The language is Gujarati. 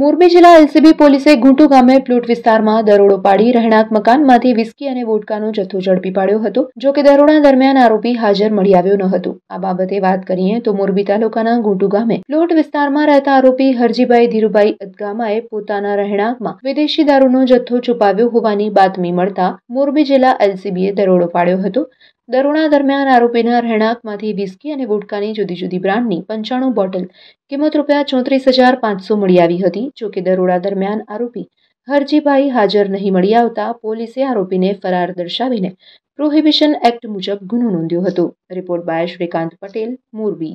મોરબી જિલ્લા એલસીબી પોલીસે ગુંટુ ગામે પ્લુટ વિસ્તારમાં દરોડો પાડી રહેણાંક મકાનમાંથી વિસ્કી અને વોડકાનો જથ્થો ઝડપી પાડ્યો હતો જો કે દરોડા દરમિયાન આરોપી હાજર મળી આવ્યો ન હતો આ બાબતે વાત કરીએ તો મોરબી તાલુકાના ગુંટુ ગામે પ્લોટ વિસ્તારમાં રહેતા આરોપી હરજીભાઈ ધીરુભાઈ અદગામાએ પોતાના રહેણાંકમાં વિદેશી દારૂનો જથ્થો છુપાવ્યો હોવાની બાતમી મળતા મોરબી જિલ્લા એલસીબીએ દરોડો પાડ્યો હતો દરોડા દરમિયાન આરોપીના રહેણાંકમાંથી વિસ્કી અને ગુટકાની જુદી જુદી બ્રાન્ડની પંચાણું બોટલ કિંમત રૂપિયા ચોત્રીસ હજાર પાંચસો મળી આવી હતી જોકે દરોડા દરમિયાન આરોપી હરજીભાઈ હાજર નહીં મળી આવતા પોલીસે આરોપીને ફરાર દર્શાવીને પ્રોહિબિશન એક્ટ મુજબ ગુનો નોંધ્યો હતો રિપોર્ટ બાય શ્રીકાંત પટેલ મોરબી